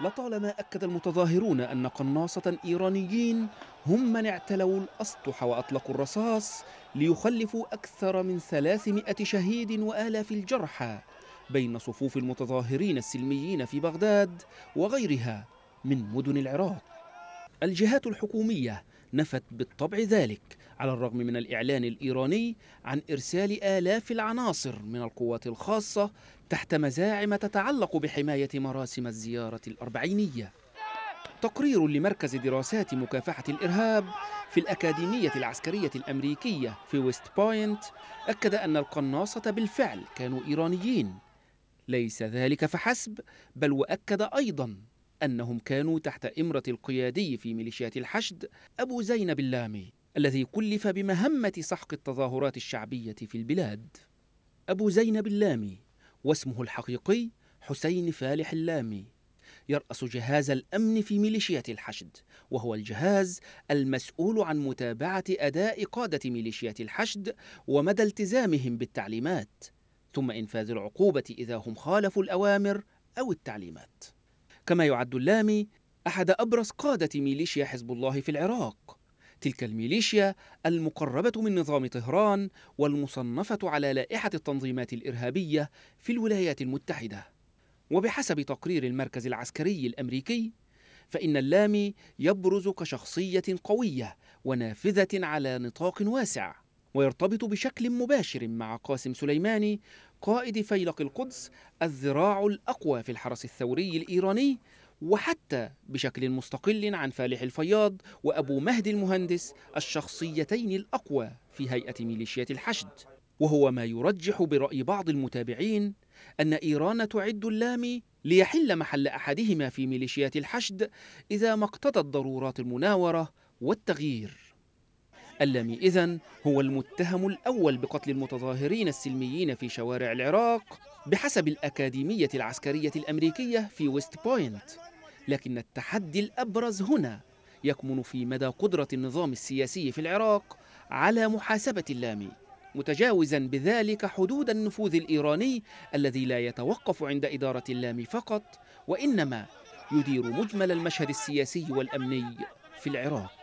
لطالما أكد المتظاهرون أن قناصة إيرانيين هم من اعتلوا الأسطح وأطلقوا الرصاص ليخلفوا أكثر من 300 شهيد وآلاف الجرحى بين صفوف المتظاهرين السلميين في بغداد وغيرها من مدن العراق الجهات الحكومية نفت بالطبع ذلك على الرغم من الإعلان الإيراني عن إرسال آلاف العناصر من القوات الخاصة تحت مزاعم تتعلق بحماية مراسم الزيارة الأربعينية تقرير لمركز دراسات مكافحة الإرهاب في الأكاديمية العسكرية الأمريكية في ويست بوينت أكد أن القناصة بالفعل كانوا إيرانيين ليس ذلك فحسب بل وأكد أيضا أنهم كانوا تحت إمرة القيادي في ميليشيات الحشد أبو زينب اللامي الذي كلف بمهمة سحق التظاهرات الشعبية في البلاد أبو زينب اللامي واسمه الحقيقي حسين فالح اللامي يرأس جهاز الأمن في ميليشيا الحشد وهو الجهاز المسؤول عن متابعة أداء قادة ميليشيا الحشد ومدى التزامهم بالتعليمات ثم إنفاذ العقوبة إذا هم خالفوا الأوامر أو التعليمات كما يعد اللامي أحد أبرز قادة ميليشيا حزب الله في العراق تلك الميليشيا المقربة من نظام طهران والمصنفة على لائحة التنظيمات الإرهابية في الولايات المتحدة وبحسب تقرير المركز العسكري الأمريكي فإن اللامي يبرز كشخصية قوية ونافذة على نطاق واسع ويرتبط بشكل مباشر مع قاسم سليماني قائد فيلق القدس الذراع الأقوى في الحرس الثوري الإيراني وحتى بشكل مستقل عن فالح الفياض وأبو مهدي المهندس الشخصيتين الأقوى في هيئة ميليشيات الحشد وهو ما يرجح برأي بعض المتابعين أن إيران تعد اللام ليحل محل أحدهما في ميليشيات الحشد إذا ما اقتضت ضرورات المناورة والتغيير اللامي إذن هو المتهم الأول بقتل المتظاهرين السلميين في شوارع العراق بحسب الأكاديمية العسكرية الأمريكية في ويست بوينت لكن التحدي الأبرز هنا يكمن في مدى قدرة النظام السياسي في العراق على محاسبة اللامي متجاوزا بذلك حدود النفوذ الإيراني الذي لا يتوقف عند إدارة اللامي فقط وإنما يدير مجمل المشهد السياسي والأمني في العراق